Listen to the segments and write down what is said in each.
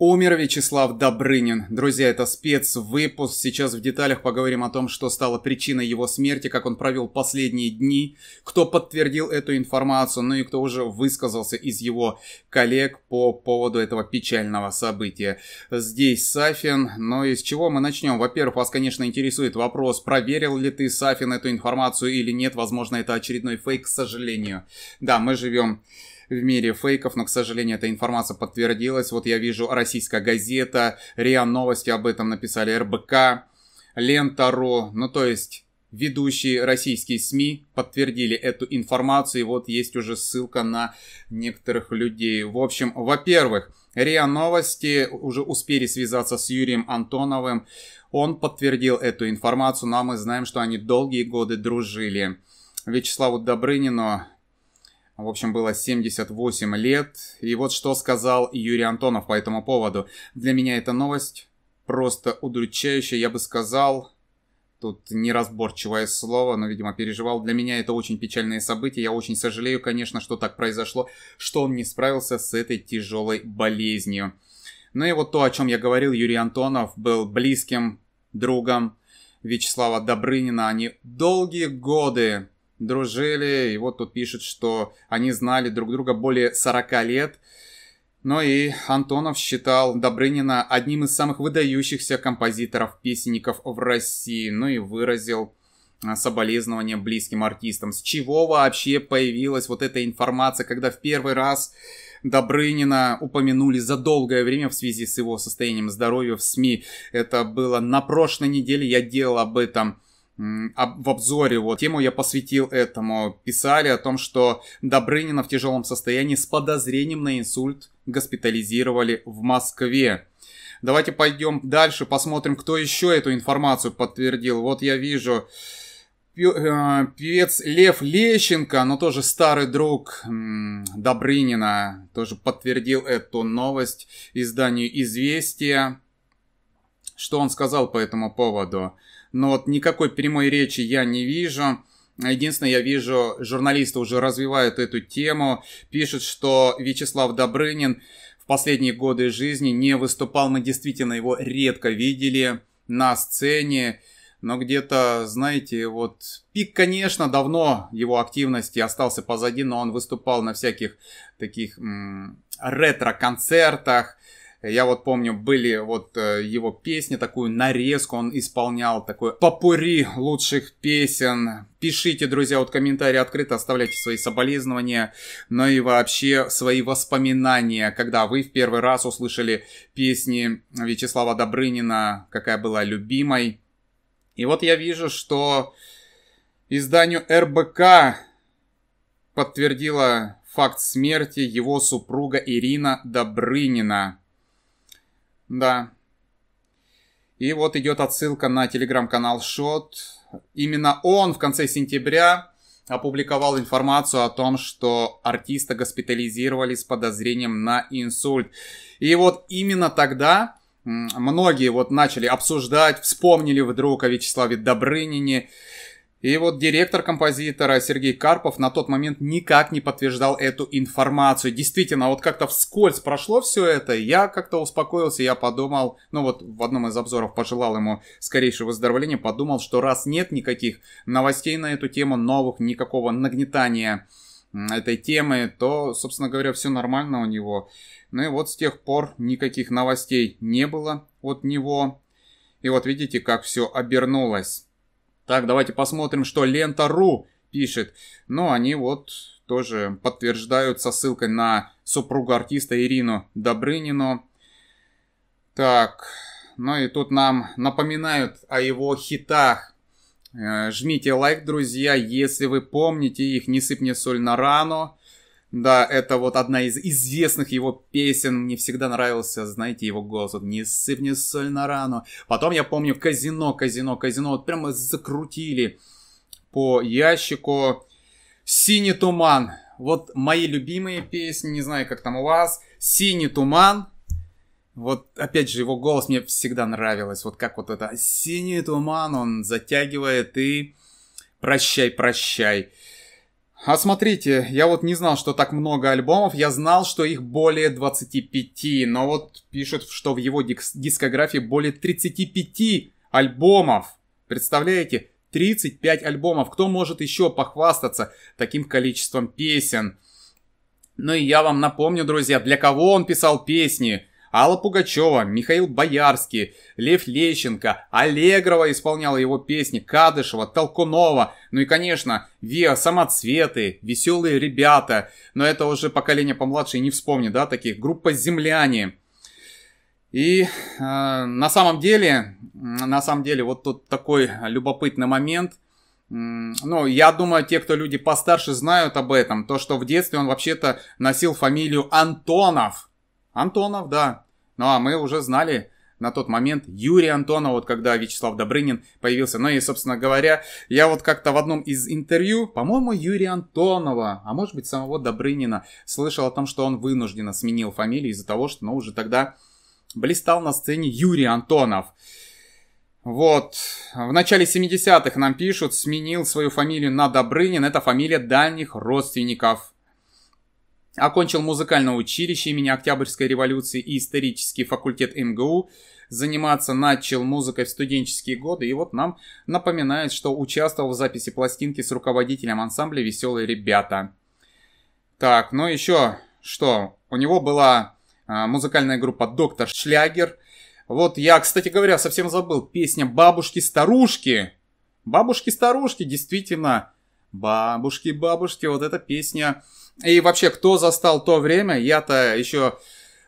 Умер Вячеслав Добрынин. Друзья, это спецвыпуск. Сейчас в деталях поговорим о том, что стало причиной его смерти, как он провел последние дни, кто подтвердил эту информацию, ну и кто уже высказался из его коллег по поводу этого печального события. Здесь Сафин, но из чего мы начнем? Во-первых, вас, конечно, интересует вопрос, проверил ли ты, Сафин, эту информацию или нет. Возможно, это очередной фейк, к сожалению. Да, мы живем в мире фейков, но, к сожалению, эта информация подтвердилась. Вот я вижу российская газета, РИА Новости об этом написали, РБК, Лента.ру, ну то есть... Ведущие российские СМИ подтвердили эту информацию, и вот есть уже ссылка на некоторых людей. В общем, во-первых, РИА Новости уже успели связаться с Юрием Антоновым, он подтвердил эту информацию, но ну, а мы знаем, что они долгие годы дружили. Вячеславу Добрынину в общем, было 78 лет. И вот что сказал Юрий Антонов по этому поводу. Для меня эта новость просто удручающая, я бы сказал, тут неразборчивое слово, но, видимо, переживал. Для меня это очень печальное событие. Я очень сожалею, конечно, что так произошло, что он не справился с этой тяжелой болезнью. Ну и вот то, о чем я говорил, Юрий Антонов был близким другом Вячеслава Добрынина. Они долгие годы дружили. И вот тут пишут, что они знали друг друга более 40 лет. Но ну и Антонов считал Добрынина одним из самых выдающихся композиторов-песенников в России. Ну и выразил а, соболезнования близким артистам. С чего вообще появилась вот эта информация, когда в первый раз Добрынина упомянули за долгое время в связи с его состоянием здоровья в СМИ. Это было на прошлой неделе, я делал об этом в обзоре, вот, тему я посвятил этому, писали о том, что Добрынина в тяжелом состоянии с подозрением на инсульт госпитализировали в Москве. Давайте пойдем дальше, посмотрим, кто еще эту информацию подтвердил. Вот я вижу э, певец Лев Лещенко, но тоже старый друг Добрынина, тоже подтвердил эту новость изданию «Известия». Что он сказал по этому поводу? но вот никакой прямой речи я не вижу. Единственное, я вижу, журналисты уже развивают эту тему, пишут, что Вячеслав Добрынин в последние годы жизни не выступал, мы действительно его редко видели на сцене, но где-то, знаете, вот пик, конечно, давно его активности остался позади, но он выступал на всяких таких ретро-концертах, я вот помню, были вот э, его песни, такую нарезку он исполнял, такой попури лучших песен. Пишите, друзья, вот комментарии открыто, оставляйте свои соболезнования, но и вообще свои воспоминания, когда вы в первый раз услышали песни Вячеслава Добрынина, какая была любимой. И вот я вижу, что изданию РБК подтвердила факт смерти его супруга Ирина Добрынина. Да. И вот идет отсылка на телеграм-канал Шот. Именно он в конце сентября опубликовал информацию о том, что артиста госпитализировали с подозрением на инсульт. И вот именно тогда многие вот начали обсуждать, вспомнили вдруг о Вячеславе Добрынине и вот директор композитора Сергей Карпов на тот момент никак не подтверждал эту информацию. Действительно, вот как-то вскользь прошло все это, я как-то успокоился, я подумал, ну вот в одном из обзоров пожелал ему скорейшего выздоровления, подумал, что раз нет никаких новостей на эту тему, новых, никакого нагнетания этой темы, то, собственно говоря, все нормально у него. Ну и вот с тех пор никаких новостей не было от него. И вот видите, как все обернулось. Так, давайте посмотрим, что Лента.ру пишет. Ну, они вот тоже подтверждают со ссылкой на супругу артиста Ирину Добрынину. Так, ну и тут нам напоминают о его хитах. Э, жмите лайк, друзья, если вы помните их «Не сыпь мне соль на рану», да, это вот одна из известных его песен. Мне всегда нравился, знаете, его голос. Вот, не сыпь соль на рану. Потом я помню казино, казино, казино. Вот прямо закрутили по ящику. Синий туман. Вот мои любимые песни, не знаю, как там у вас. Синий туман. Вот, опять же, его голос мне всегда нравилось. Вот как вот это синий туман, он затягивает и прощай, прощай. А смотрите, я вот не знал, что так много альбомов, я знал, что их более 25, но вот пишут, что в его диск дискографии более 35 альбомов. Представляете, 35 альбомов. Кто может еще похвастаться таким количеством песен? Ну и я вам напомню, друзья, для кого он писал песни. Алла Пугачева, Михаил Боярский, Лев Лещенко, Аллегрова исполняла его песни, Кадышева, Толкунова, ну и, конечно, Виа, Самоцветы, Веселые ребята, но это уже поколение помладше и не вспомнит, да, таких, группа «Земляне». И э, на самом деле, на самом деле, вот тут такой любопытный момент – ну, я думаю, те, кто люди постарше, знают об этом. То, что в детстве он вообще-то носил фамилию Антонов. Антонов, да. Ну а мы уже знали на тот момент Юрия Антонов, вот когда Вячеслав Добрынин появился. Ну и, собственно говоря, я вот как-то в одном из интервью, по-моему, Юрия Антонова, а может быть самого Добрынина, слышал о том, что он вынужденно сменил фамилию из-за того, что, ну, уже тогда блистал на сцене Юрий Антонов. Вот, в начале 70-х нам пишут, сменил свою фамилию на Добрынин, это фамилия дальних родственников Окончил музыкальное училище имени Октябрьской революции и исторический факультет МГУ. Заниматься начал музыкой в студенческие годы. И вот нам напоминает, что участвовал в записи пластинки с руководителем ансамбля «Веселые ребята». Так, ну еще что? У него была а, музыкальная группа «Доктор Шлягер». Вот я, кстати говоря, совсем забыл. Песня «Бабушки-старушки». «Бабушки-старушки» действительно Бабушки, бабушки, вот эта песня. И вообще, кто застал то время, я-то еще,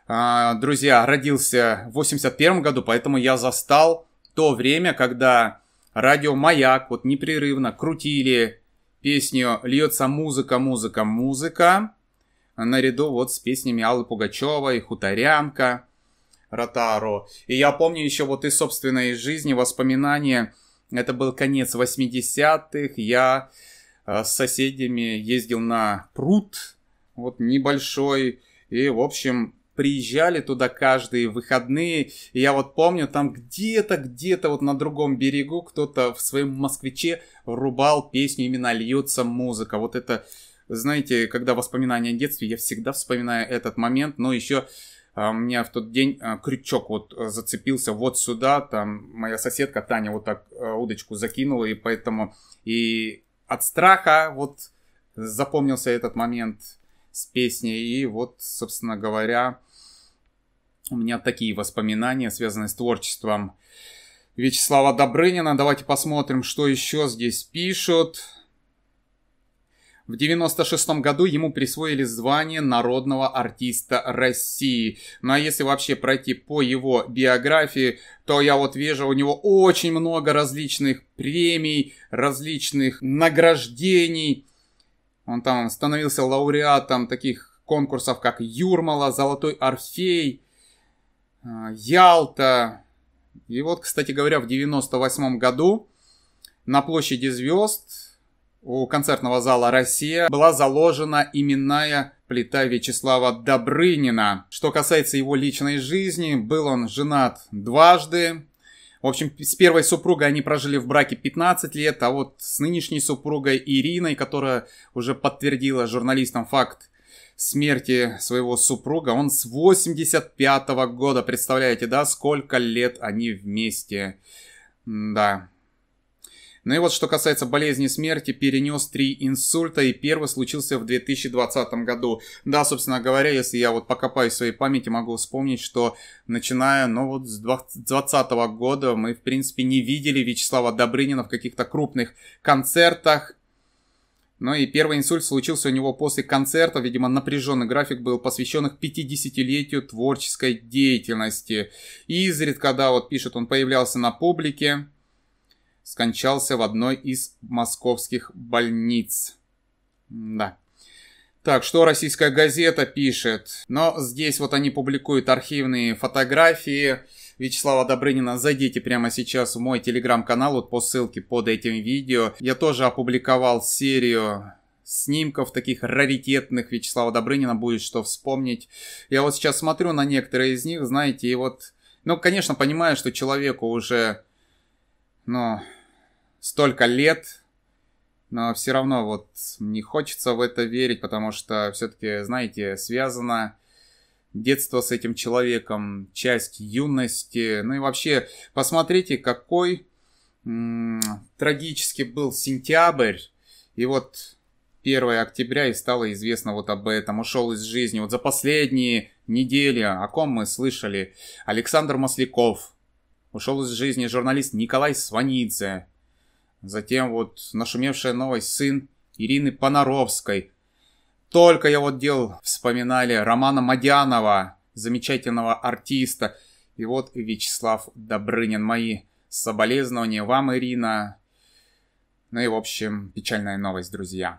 а, друзья, родился в 81 году, поэтому я застал то время, когда радио «Маяк» вот непрерывно крутили песню «Льется музыка, музыка, музыка» наряду вот с песнями Аллы Пугачевой, «Хуторянка», «Ротаро». И я помню еще вот из собственной жизни воспоминания, это был конец 80-х, я Э, с соседями, ездил на пруд, вот небольшой, и, в общем, приезжали туда каждые выходные, и я вот помню, там где-то, где-то вот на другом берегу кто-то в своем «Москвиче» рубал песню именно «Льется музыка». Вот это, знаете, когда воспоминания о детстве, я всегда вспоминаю этот момент, но еще у э, меня в тот день э, крючок вот зацепился вот сюда, там моя соседка Таня вот так удочку закинула, и поэтому и от страха вот запомнился этот момент с песней. И вот, собственно говоря, у меня такие воспоминания, связанные с творчеством Вячеслава Добрынина. Давайте посмотрим, что еще здесь пишут. В 1996 году ему присвоили звание народного артиста России. Ну а если вообще пройти по его биографии, то я вот вижу у него очень много различных премий, различных награждений. Он там становился лауреатом таких конкурсов, как Юрмала, Золотой Орфей, э, Ялта. И вот, кстати говоря, в 1998 году на площади звезд у концертного зала «Россия» была заложена именная плита Вячеслава Добрынина. Что касается его личной жизни, был он женат дважды. В общем, с первой супругой они прожили в браке 15 лет, а вот с нынешней супругой Ириной, которая уже подтвердила журналистам факт смерти своего супруга, он с 85 -го года, представляете, да, сколько лет они вместе. Да, ну и вот что касается болезни смерти, перенес три инсульта, и первый случился в 2020 году. Да, собственно говоря, если я вот покопаюсь в своей памяти, могу вспомнить, что начиная, ну вот с 2020 года мы, в принципе, не видели Вячеслава Добрынина в каких-то крупных концертах, ну и первый инсульт случился у него после концерта. Видимо, напряженный график был посвящен их 50-летию творческой деятельности. И изредка, да, вот пишет, он появлялся на публике скончался в одной из московских больниц. Да. Так, что российская газета пишет? Но здесь вот они публикуют архивные фотографии Вячеслава Добрынина. Зайдите прямо сейчас в мой телеграм-канал вот по ссылке под этим видео. Я тоже опубликовал серию снимков таких раритетных Вячеслава Добрынина будет что вспомнить. Я вот сейчас смотрю на некоторые из них, знаете, и вот... Ну, конечно, понимаю, что человеку уже, ну, столько лет, но все равно вот не хочется в это верить, потому что все-таки, знаете, связано детство с этим человеком, часть юности. Ну и вообще, посмотрите, какой м -м, трагически был сентябрь. И вот 1 октября и стало известно вот об этом. Ушел из жизни. Вот за последние недели, о ком мы слышали, Александр Масляков. Ушел из жизни журналист Николай Сванидзе. Затем вот нашумевшая новость сын Ирины Понаровской. Только я вот дел вспоминали Романа Мадянова, замечательного артиста. И вот Вячеслав Добрынин. Мои соболезнования вам, Ирина. Ну и в общем, печальная новость, друзья.